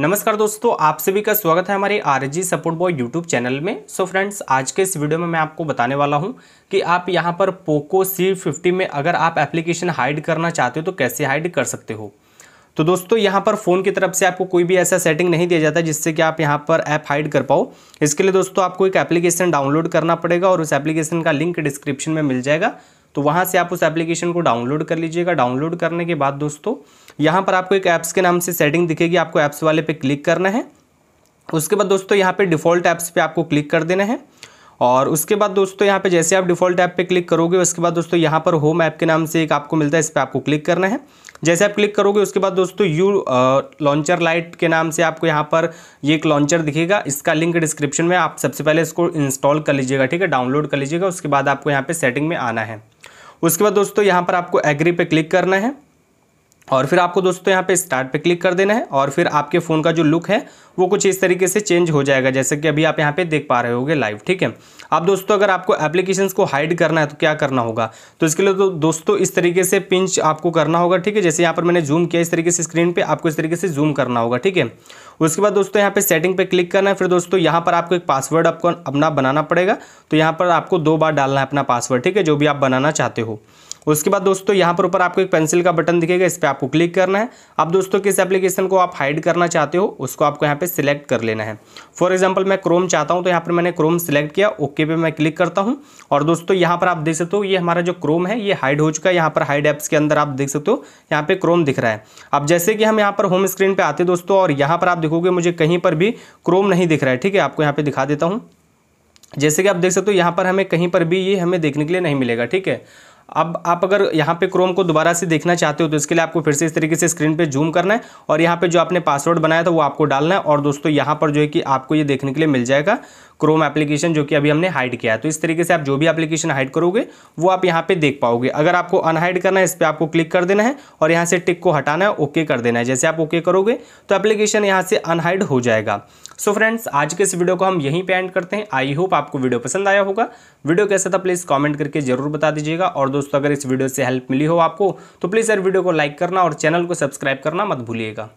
नमस्कार दोस्तों आप सभी का स्वागत है हमारे R G support boy YouTube channel में सो so फ्रेंड्स आज के इस वीडियो में मैं आपको बताने वाला हूं कि आप यहां पर पोको सी फिफ्टी में अगर आप एप्लीकेशन हाइड करना चाहते हो तो कैसे हाइड कर सकते हो तो दोस्तों यहां पर फ़ोन की तरफ से आपको कोई भी ऐसा सेटिंग नहीं दिया जाता जिससे कि आप यहाँ पर ऐप हाइड कर पाओ इसके लिए दोस्तों आपको एक एप्लीकेशन डाउनलोड करना पड़ेगा और उस एप्लीकेशन का लिंक डिस्क्रिप्शन में मिल जाएगा तो वहाँ से आप उस एप्लीकेशन को डाउनलोड कर लीजिएगा डाउनलोड करने के बाद दोस्तों यहाँ पर आपको एक ऐप्स के नाम से सेटिंग दिखेगी आपको ऐप्स वाले पे क्लिक करना है उसके बाद दोस्तों यहाँ पे डिफ़ॉल्ट ऐप्स पे आपको क्लिक कर देना है और उसके बाद दोस्तों यहाँ पे जैसे आप डिफ़ॉल्ट ऐप पे क्लिक करोगे उसके बाद दोस्तों यहाँ पर होम ऐप के नाम से एक आपको मिलता है इस पर आपको क्लिक करना है जैसे आप क्लिक करोगे उसके बाद दोस्तों यू लॉन्चर लाइट के नाम से आपको यहाँ पर ये एक लॉन्चर दिखेगा इसका लिंक डिस्क्रिप्शन में आप सबसे पहले इसको इंस्टॉल कर लीजिएगा ठीक है डाउनलोड कर लीजिएगा उसके बाद आपको यहाँ पर सेटिंग में आना है उसके बाद दोस्तों यहाँ पर आपको एग्री पे क्लिक करना है और फिर आपको दोस्तों यहाँ पे स्टार्ट पे क्लिक कर देना है और फिर आपके फ़ोन का जो लुक है वो कुछ इस तरीके से चेंज हो जाएगा जैसे कि अभी आप यहाँ पे देख पा रहे होगे लाइव ठीक है अब दोस्तों अगर आपको एप्लीकेशंस को हाइड करना है तो क्या करना होगा तो इसके लिए तो दोस्तों इस तरीके से पिंच आपको करना होगा ठीक है जैसे यहाँ पर मैंने जूम किया इस तरीके से स्क्रीन पर आपको इस तरीके से जूम करना होगा ठीक है उसके बाद दोस्तों यहाँ पे सेटिंग पे क्लिक करना है फिर दोस्तों यहाँ पर आपको एक पासवर्ड आपको अपना बनाना पड़ेगा तो यहाँ पर आपको दो बार डालना है अपना पासवर्ड ठीक है जो भी आप बनाना चाहते हो उसके बाद दोस्तों यहाँ पर ऊपर आपको एक पेंसिल का बटन दिखेगा इस पर आपको क्लिक करना है अब दोस्तों किस एप्लीकेशन को आप हाइड करना चाहते हो उसको आपको यहाँ पे सिलेक्ट कर लेना है फॉर एग्जाम्पल मैं क्रोम चाहता हूँ तो यहाँ पर मैंने क्रोम सिलेक्ट किया ओके पे मैं क्लिक करता हूँ और दोस्तों यहाँ पर आप देख सकते हो ये हमारा जो क्रोम है ये हाइड हो चुका है यहाँ पर हाइड ऐप्स के अंदर आप देख सकते हो यहाँ पे क्रोम दिख रहा है अब जैसे कि हम यहाँ पर होम स्क्रीन पर आते दोस्तों और यहाँ पर आप देखोगे मुझे कहीं पर भी क्रोम नहीं दिख रहा है ठीक है आपको यहाँ पर दिखा देता हूँ जैसे कि आप देख सकते हो यहाँ पर हमें कहीं पर भी ये हमें देखने के लिए नहीं मिलेगा ठीक है अब आप अगर यहाँ पे क्रोम को दोबारा से देखना चाहते हो तो इसके लिए आपको फिर से इस तरीके से स्क्रीन पे जूम करना है और यहाँ पे जो आपने पासवर्ड बनाया था वो आपको डालना है और दोस्तों यहाँ पर जो है कि आपको ये देखने के लिए मिल जाएगा क्रोम एप्लीकेशन जो कि अभी हमने हाइड किया है तो इस तरीके से आप जो भी एप्लीकेशन हाइड करोगे वो आप यहाँ पे देख पाओगे अगर आपको अनहाइड करना है इस पर आपको क्लिक कर देना है और यहाँ से टिक को हटाना है ओके कर देना है जैसे आप ओके करोगे तो एप्लीकेशन यहाँ से अनहाइड हो जाएगा सो फ्रेंड्स आज के इस वीडियो को हम यहीं पे एंड करते हैं आई होप आपको वीडियो पसंद आया होगा वीडियो कैसा था प्लीज़ कमेंट करके जरूर बता दीजिएगा और दोस्तों अगर इस वीडियो से हेल्प मिली हो आपको तो प्लीज़ यार वीडियो को लाइक करना और चैनल को सब्सक्राइब करना मत भूलिएगा